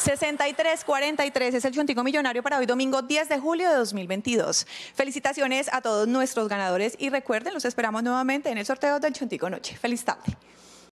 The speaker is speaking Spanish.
6343 es el Chontico Millonario para hoy domingo 10 de julio de 2022. Felicitaciones a todos nuestros ganadores y recuerden, los esperamos nuevamente en el sorteo del Chontico Noche. Feliz tarde.